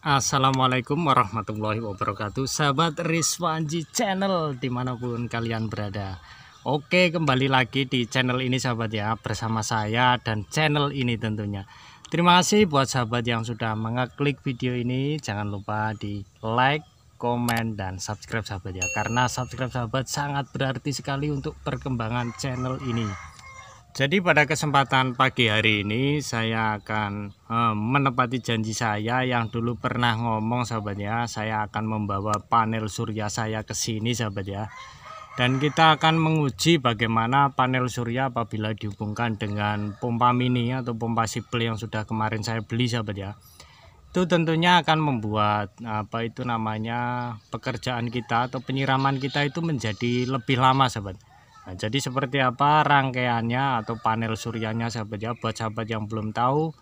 Assalamualaikum warahmatullahi wabarakatuh Sahabat Rizwanji Channel dimanapun kalian berada Oke kembali lagi di channel ini sahabat ya Bersama saya dan channel ini tentunya Terima kasih buat sahabat yang sudah mengeklik video ini Jangan lupa di like, komen, dan subscribe sahabat ya Karena subscribe sahabat sangat berarti sekali untuk perkembangan channel ini jadi pada kesempatan pagi hari ini saya akan eh, menepati janji saya yang dulu pernah ngomong sahabat ya Saya akan membawa panel surya saya ke sini sahabat ya Dan kita akan menguji bagaimana panel surya apabila dihubungkan dengan pompa mini atau pompa sipil yang sudah kemarin saya beli sahabat ya itu tentunya akan membuat apa itu namanya pekerjaan kita atau penyiraman kita itu menjadi lebih lama sahabat Nah, jadi seperti apa rangkaiannya atau panel suryanya sahabat ya buat sahabat yang belum tahu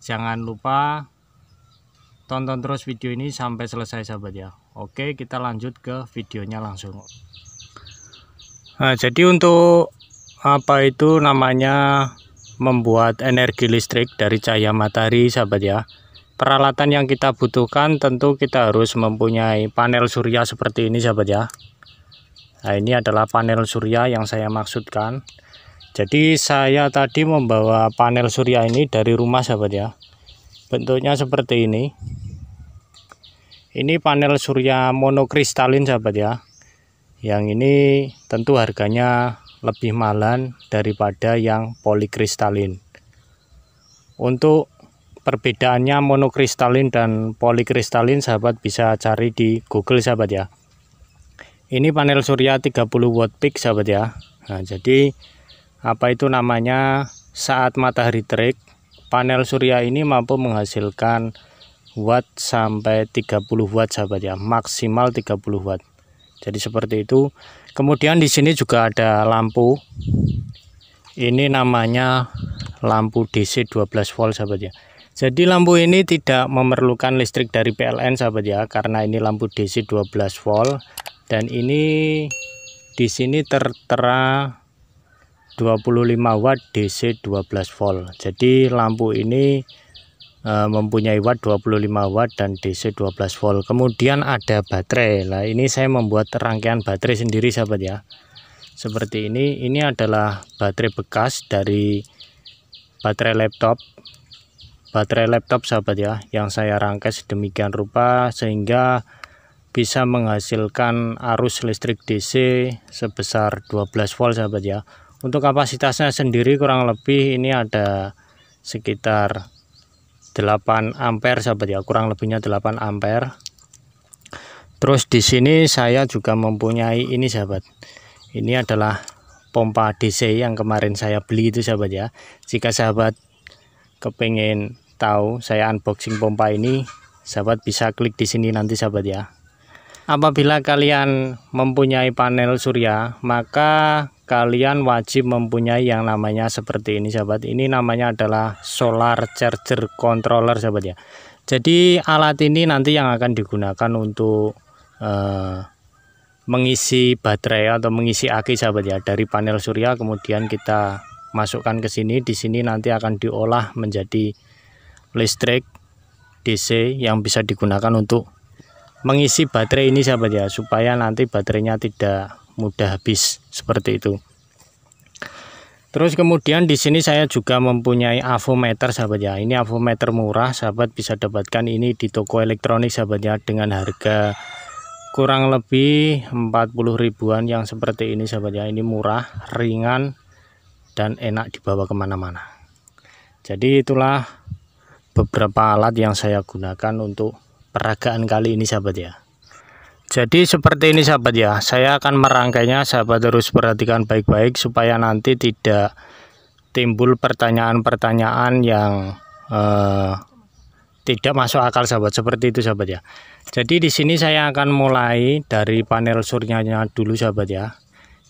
jangan lupa tonton terus video ini sampai selesai sahabat ya. Oke, kita lanjut ke videonya langsung. Nah, jadi untuk apa itu namanya membuat energi listrik dari cahaya matahari sahabat ya. Peralatan yang kita butuhkan tentu kita harus mempunyai panel surya seperti ini sahabat ya. Nah ini adalah panel surya yang saya maksudkan jadi saya tadi membawa panel surya ini dari rumah sahabat ya bentuknya seperti ini ini panel surya monokristalin sahabat ya yang ini tentu harganya lebih malan daripada yang polikristalin untuk perbedaannya monokristalin dan polikristalin sahabat bisa cari di google sahabat ya ini panel surya 30 watt peak sahabat ya. Nah, jadi apa itu namanya saat matahari terik, panel surya ini mampu menghasilkan watt sampai 30 watt sahabat ya, maksimal 30 watt. Jadi seperti itu. Kemudian di sini juga ada lampu. Ini namanya lampu DC 12 volt sahabat ya. Jadi lampu ini tidak memerlukan listrik dari PLN sahabat ya karena ini lampu DC 12 volt dan ini di sini tertera 25 watt DC 12 volt jadi lampu ini e, mempunyai watt 25 watt dan DC 12 volt kemudian ada baterai lah ini saya membuat rangkaian baterai sendiri sahabat ya seperti ini ini adalah baterai bekas dari baterai laptop baterai laptop sahabat ya yang saya rangkai sedemikian rupa sehingga bisa menghasilkan arus listrik DC sebesar 12 volt sahabat ya untuk kapasitasnya sendiri kurang lebih ini ada sekitar 8 ampere sahabat ya kurang lebihnya 8 ampere terus di sini saya juga mempunyai ini sahabat ini adalah pompa DC yang kemarin saya beli itu sahabat ya jika sahabat kepingin tahu saya unboxing pompa ini sahabat bisa klik di sini nanti sahabat ya apabila kalian mempunyai panel surya maka kalian wajib mempunyai yang namanya seperti ini sahabat ini namanya adalah solar charger controller sahabat ya jadi alat ini nanti yang akan digunakan untuk eh, mengisi baterai atau mengisi aki sahabat ya dari panel surya kemudian kita masukkan ke sini di sini nanti akan diolah menjadi listrik DC yang bisa digunakan untuk mengisi baterai ini sahabat ya supaya nanti baterainya tidak mudah habis seperti itu terus kemudian di sini saya juga mempunyai avometer sahabat ya ini avometer murah sahabat bisa dapatkan ini di toko elektronik sahabat ya dengan harga kurang lebih 40 ribuan yang seperti ini sahabat ya ini murah ringan dan enak dibawa kemana-mana jadi itulah beberapa alat yang saya gunakan untuk peragaan kali ini sahabat ya jadi seperti ini sahabat ya saya akan merangkainya sahabat terus perhatikan baik-baik supaya nanti tidak timbul pertanyaan-pertanyaan yang eh, tidak masuk akal sahabat seperti itu sahabat ya jadi di sini saya akan mulai dari panel suryanya dulu sahabat ya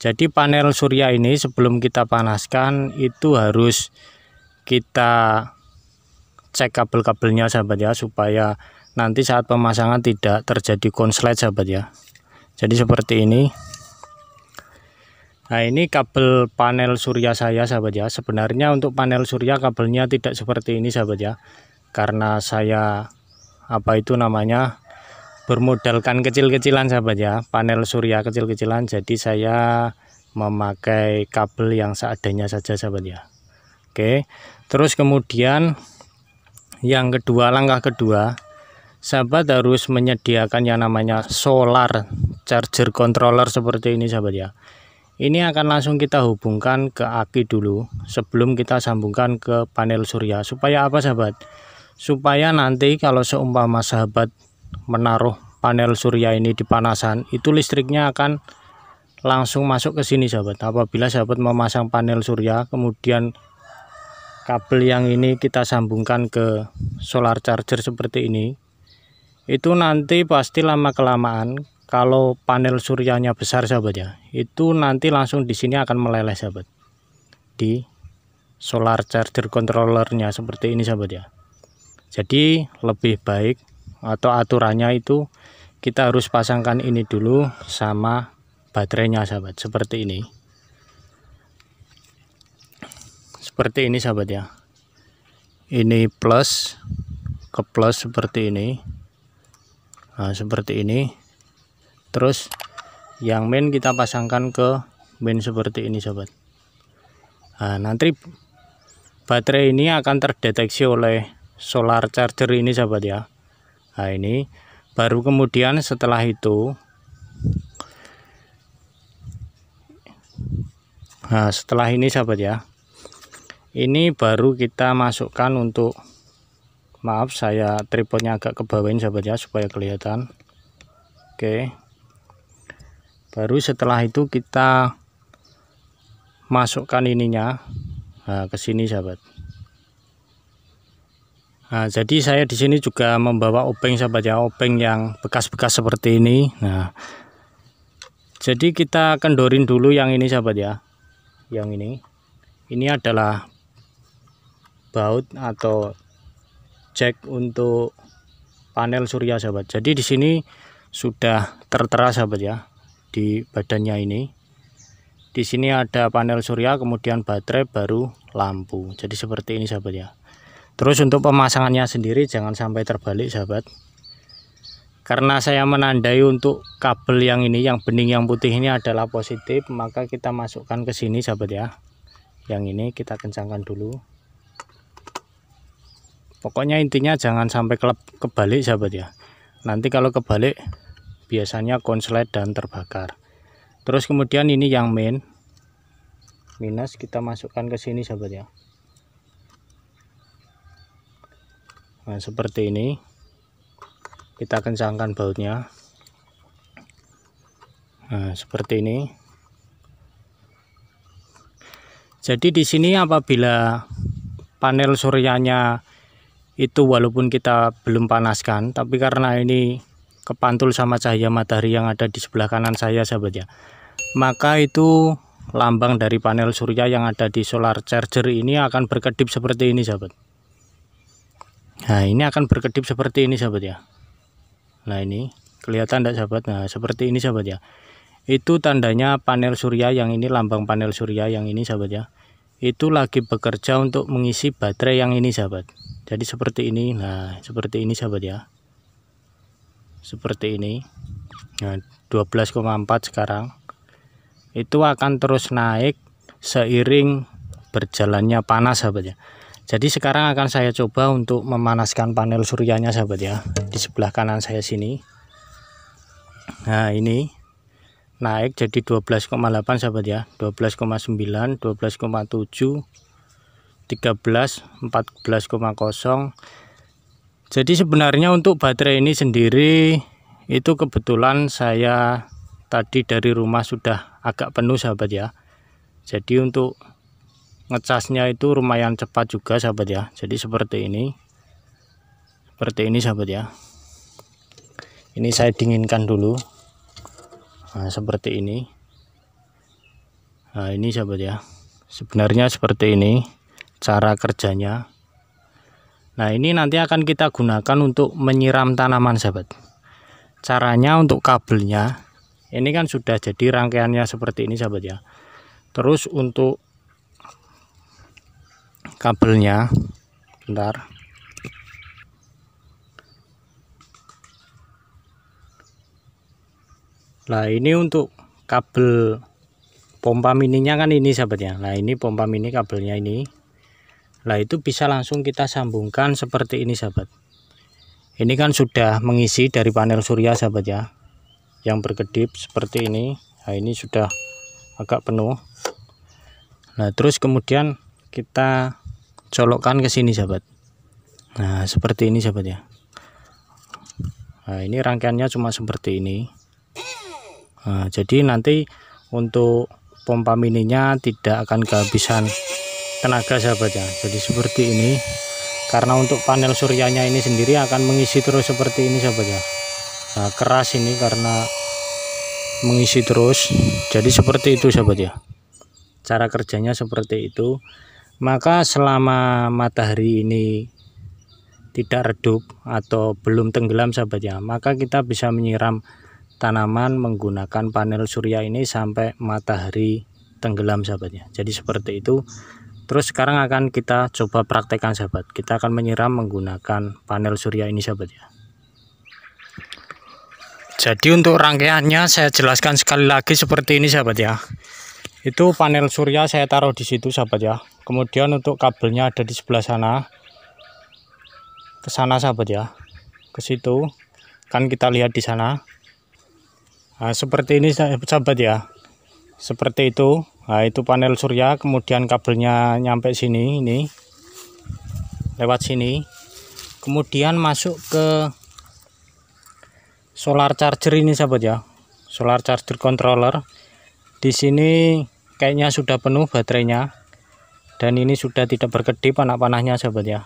jadi panel surya ini sebelum kita panaskan itu harus kita cek kabel-kabelnya sahabat ya supaya nanti saat pemasangan tidak terjadi konslet sahabat ya jadi seperti ini nah ini kabel panel surya saya sahabat ya sebenarnya untuk panel surya kabelnya tidak seperti ini sahabat ya karena saya apa itu namanya bermodalkan kecil-kecilan sahabat ya panel surya kecil-kecilan jadi saya memakai kabel yang seadanya saja sahabat ya oke terus kemudian yang kedua langkah kedua sahabat harus menyediakan yang namanya solar charger controller seperti ini sahabat ya ini akan langsung kita hubungkan ke aki dulu sebelum kita sambungkan ke panel surya supaya apa sahabat supaya nanti kalau seumpama sahabat menaruh panel surya ini di panasan itu listriknya akan langsung masuk ke sini sahabat apabila sahabat memasang panel surya kemudian kabel yang ini kita sambungkan ke solar charger seperti ini itu nanti pasti lama kelamaan kalau panel suryanya besar sahabat ya itu nanti langsung di sini akan meleleh sahabat di solar charger controllernya seperti ini sahabat ya jadi lebih baik atau aturannya itu kita harus pasangkan ini dulu sama baterainya sahabat seperti ini seperti ini sahabat ya ini plus ke plus seperti ini nah, seperti ini terus yang main kita pasangkan ke main seperti ini sobat nah, nanti baterai ini akan terdeteksi oleh solar charger ini sobat ya nah ini baru kemudian setelah itu nah setelah ini sobat ya ini baru kita masukkan untuk maaf saya tripodnya agak kebawain sahabat ya supaya kelihatan oke baru setelah itu kita masukkan ininya nah, ke sini sahabat Nah, jadi saya di sini juga membawa obeng sahabat ya, obeng yang bekas-bekas seperti ini. Nah, jadi kita kendorin dulu yang ini sahabat ya, yang ini. Ini adalah baut atau cek untuk panel surya sahabat jadi di sini sudah tertera sahabat ya di badannya ini di sini ada panel surya kemudian baterai baru lampu jadi seperti ini sahabat ya terus untuk pemasangannya sendiri jangan sampai terbalik sahabat karena saya menandai untuk kabel yang ini yang bening yang putih ini adalah positif maka kita masukkan ke sini sahabat ya yang ini kita kencangkan dulu pokoknya intinya jangan sampai kebalik sahabat ya nanti kalau kebalik biasanya konslet dan terbakar terus kemudian ini yang main minus kita masukkan ke sini sahabat ya nah seperti ini kita kencangkan bautnya nah seperti ini jadi di sini apabila panel suryanya itu walaupun kita belum panaskan tapi karena ini kepantul sama cahaya matahari yang ada di sebelah kanan saya sahabat ya maka itu lambang dari panel surya yang ada di solar charger ini akan berkedip seperti ini sahabat nah ini akan berkedip seperti ini sahabat ya nah ini kelihatan tidak sahabat nah seperti ini sahabat ya itu tandanya panel surya yang ini lambang panel surya yang ini sahabat ya itu lagi bekerja untuk mengisi baterai yang ini sahabat jadi seperti ini nah seperti ini sahabat ya seperti ini nah, 12,4 sekarang itu akan terus naik seiring berjalannya panas sahabat ya jadi sekarang akan saya coba untuk memanaskan panel suryanya sahabat ya di sebelah kanan saya sini nah ini naik jadi 12,8 sahabat ya 12,9 12,7 13 14,0 jadi sebenarnya untuk baterai ini sendiri itu kebetulan saya tadi dari rumah sudah agak penuh sahabat ya jadi untuk ngecasnya itu lumayan cepat juga sahabat ya jadi seperti ini seperti ini sahabat ya ini saya dinginkan dulu nah, seperti ini nah ini sahabat ya sebenarnya seperti ini cara kerjanya nah ini nanti akan kita gunakan untuk menyiram tanaman sahabat caranya untuk kabelnya ini kan sudah jadi rangkaiannya seperti ini sahabat ya terus untuk kabelnya bentar Nah ini untuk kabel pompa mininya kan ini sahabat ya. Nah ini pompa mini kabelnya ini Nah itu bisa langsung kita sambungkan seperti ini sahabat ini kan sudah mengisi dari panel surya sahabat ya yang berkedip seperti ini nah ini sudah agak penuh nah terus kemudian kita colokkan ke sini sahabat nah seperti ini sahabat ya nah ini rangkaiannya cuma seperti ini nah, jadi nanti untuk pompa mininya tidak akan kehabisan tenaga sahabat ya jadi seperti ini karena untuk panel suryanya ini sendiri akan mengisi terus seperti ini sahabat ya nah, keras ini karena mengisi terus jadi seperti itu sahabat ya cara kerjanya seperti itu maka selama matahari ini tidak redup atau belum tenggelam sahabat ya maka kita bisa menyiram tanaman menggunakan panel surya ini sampai matahari tenggelam sahabatnya jadi seperti itu terus sekarang akan kita coba praktekkan sahabat kita akan menyiram menggunakan panel surya ini sahabat ya jadi untuk rangkaiannya saya jelaskan sekali lagi seperti ini sahabat ya itu panel surya saya taruh di situ sahabat ya kemudian untuk kabelnya ada di sebelah sana ke sana sahabat ya ke situ kan kita lihat di sana nah, seperti ini sahabat ya seperti itu Nah, itu panel surya, kemudian kabelnya nyampe sini, ini lewat sini. Kemudian masuk ke solar charger ini, sahabat ya. Solar charger controller. Di sini kayaknya sudah penuh baterainya. Dan ini sudah tidak berkedip anak-panahnya, sahabat ya.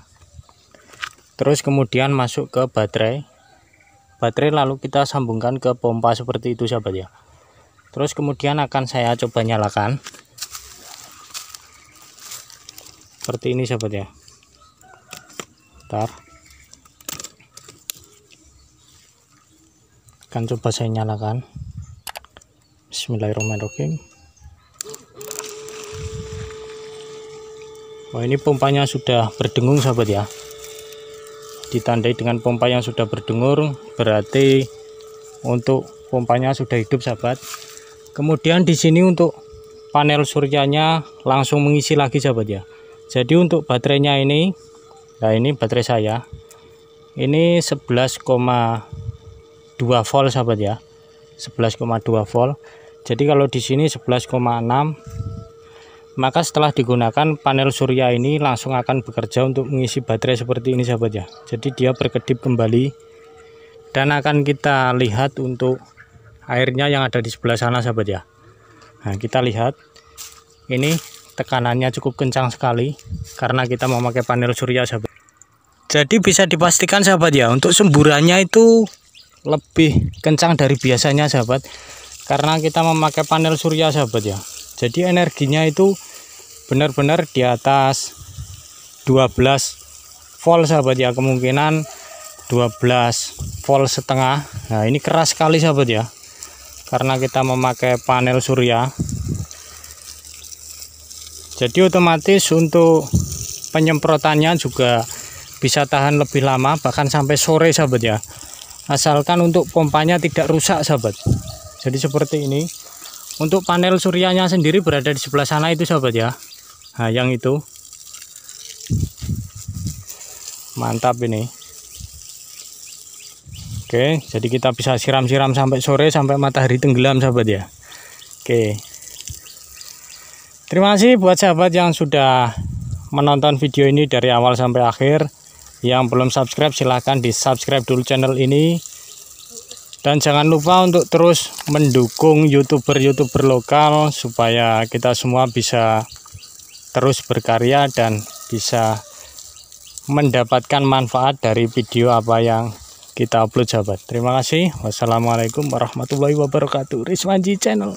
Terus kemudian masuk ke baterai. Baterai lalu kita sambungkan ke pompa seperti itu, sahabat ya terus kemudian akan saya coba nyalakan seperti ini sobat ya bentar akan coba saya nyalakan bismillahirrahmanirrahim Wah oh, ini pompanya sudah berdengung sahabat ya ditandai dengan pompa yang sudah berdengung berarti untuk pompanya sudah hidup sahabat kemudian di sini untuk panel suryanya langsung mengisi lagi sahabat ya jadi untuk baterainya ini nah ini baterai saya ini 11,2 volt sahabat ya 11,2 volt jadi kalau di sini 11,6 maka setelah digunakan panel surya ini langsung akan bekerja untuk mengisi baterai seperti ini sahabat ya jadi dia berkedip kembali dan akan kita lihat untuk airnya yang ada di sebelah sana sahabat ya nah kita lihat ini tekanannya cukup kencang sekali karena kita memakai panel surya sahabat jadi bisa dipastikan sahabat ya untuk semburannya itu lebih kencang dari biasanya sahabat karena kita memakai panel surya sahabat ya jadi energinya itu benar-benar di atas 12 volt sahabat ya kemungkinan 12 volt setengah nah ini keras sekali sahabat ya karena kita memakai panel surya jadi otomatis untuk penyemprotannya juga bisa tahan lebih lama bahkan sampai sore sahabat ya asalkan untuk pompanya tidak rusak sahabat jadi seperti ini untuk panel suryanya sendiri berada di sebelah sana itu sahabat ya nah yang itu mantap ini Oke, jadi kita bisa siram-siram sampai sore sampai matahari tenggelam sahabat ya. Oke. Terima kasih buat sahabat yang sudah menonton video ini dari awal sampai akhir. Yang belum subscribe silahkan di subscribe dulu channel ini. Dan jangan lupa untuk terus mendukung youtuber-youtuber lokal supaya kita semua bisa terus berkarya dan bisa mendapatkan manfaat dari video apa yang kita upload sahabat terima kasih wassalamualaikum warahmatullahi wabarakatuh Rizmanji channel